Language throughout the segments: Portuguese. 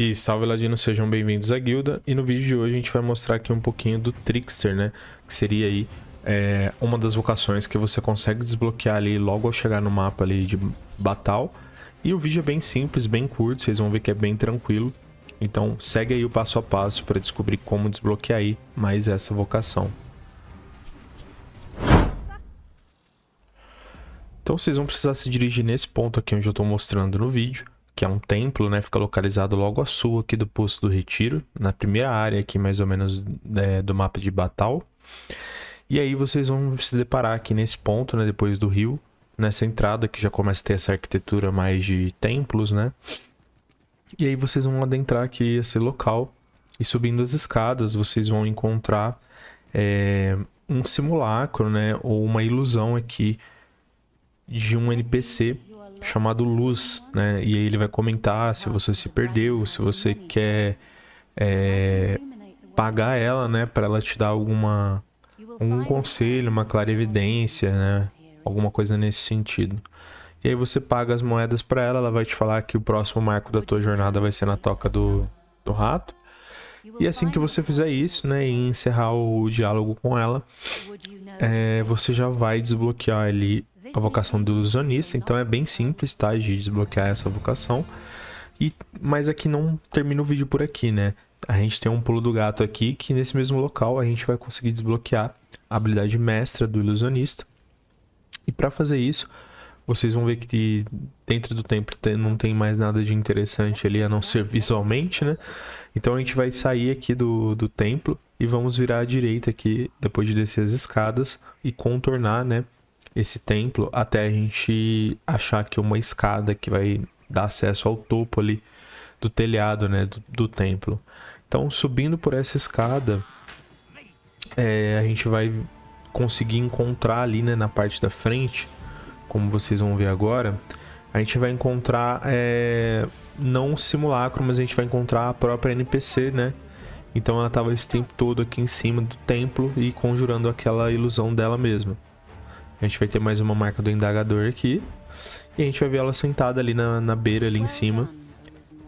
E salve Ladino, sejam bem-vindos à guilda. E no vídeo de hoje a gente vai mostrar aqui um pouquinho do Trickster, né? Que seria aí é, uma das vocações que você consegue desbloquear ali logo ao chegar no mapa ali de Batal. E o vídeo é bem simples, bem curto, vocês vão ver que é bem tranquilo. Então segue aí o passo a passo para descobrir como desbloquear aí mais essa vocação. Então vocês vão precisar se dirigir nesse ponto aqui onde eu estou mostrando no vídeo que é um templo, né? Fica localizado logo a sul aqui do Poço do Retiro, na primeira área aqui mais ou menos é, do mapa de Batal. E aí vocês vão se deparar aqui nesse ponto, né? Depois do rio, nessa entrada que já começa a ter essa arquitetura mais de templos, né? E aí vocês vão adentrar aqui esse local e subindo as escadas vocês vão encontrar é, um simulacro, né? Ou uma ilusão aqui de um NPC chamado Luz, né? E aí ele vai comentar se você se perdeu, se você quer é, pagar ela, né? Para ela te dar alguma um conselho, uma evidência, né? Alguma coisa nesse sentido. E aí você paga as moedas para ela, ela vai te falar que o próximo marco da tua jornada vai ser na toca do, do rato. E assim que você fizer isso, né, e encerrar o diálogo com ela, é, você já vai desbloquear ali a vocação do ilusionista, então é bem simples, tá? De desbloquear essa vocação. E, mas aqui não termina o vídeo por aqui, né? A gente tem um pulo do gato aqui, que nesse mesmo local a gente vai conseguir desbloquear a habilidade mestra do ilusionista. E para fazer isso, vocês vão ver que dentro do templo não tem mais nada de interessante ali, a não ser visualmente, né? Então a gente vai sair aqui do, do templo e vamos virar à direita aqui, depois de descer as escadas e contornar, né? esse templo até a gente achar aqui uma escada que vai dar acesso ao topo ali do telhado, né, do, do templo. Então, subindo por essa escada, é, a gente vai conseguir encontrar ali, né, na parte da frente, como vocês vão ver agora, a gente vai encontrar é, não um simulacro, mas a gente vai encontrar a própria NPC, né? Então ela estava esse tempo todo aqui em cima do templo e conjurando aquela ilusão dela mesma. A gente vai ter mais uma marca do indagador aqui. E a gente vai ver ela sentada ali na, na beira, ali em cima.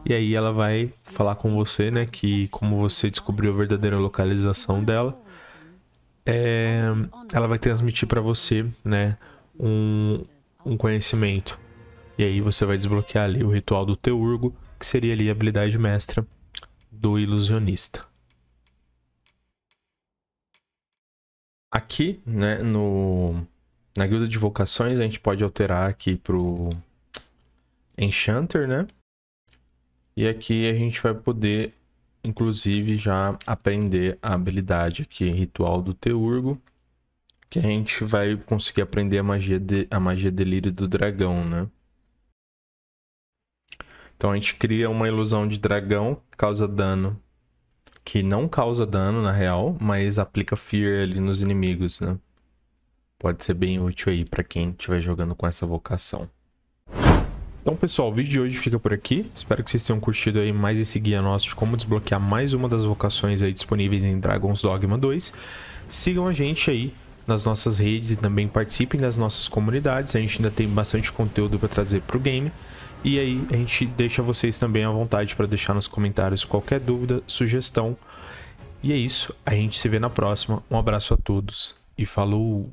E aí ela vai falar com você, né? Que como você descobriu a verdadeira localização dela, é, ela vai transmitir para você, né? Um, um conhecimento. E aí você vai desbloquear ali o ritual do Teurgo, que seria ali a habilidade mestra do ilusionista. Aqui, né, no, na guilda de vocações, a gente pode alterar aqui pro Enchanter, né? E aqui a gente vai poder, inclusive, já aprender a habilidade aqui, Ritual do Teurgo. Que a gente vai conseguir aprender a magia, de, a magia delírio do dragão, né? Então a gente cria uma ilusão de dragão que causa dano. Que não causa dano, na real, mas aplica Fear ali nos inimigos, né? pode ser bem útil aí para quem estiver jogando com essa vocação. Então, pessoal, o vídeo de hoje fica por aqui. Espero que vocês tenham curtido aí mais esse guia nosso de como desbloquear mais uma das vocações aí disponíveis em Dragon's Dogma 2. Sigam a gente aí nas nossas redes e também participem das nossas comunidades. A gente ainda tem bastante conteúdo para trazer para o game. E aí a gente deixa vocês também à vontade para deixar nos comentários qualquer dúvida, sugestão. E é isso. A gente se vê na próxima. Um abraço a todos e falou!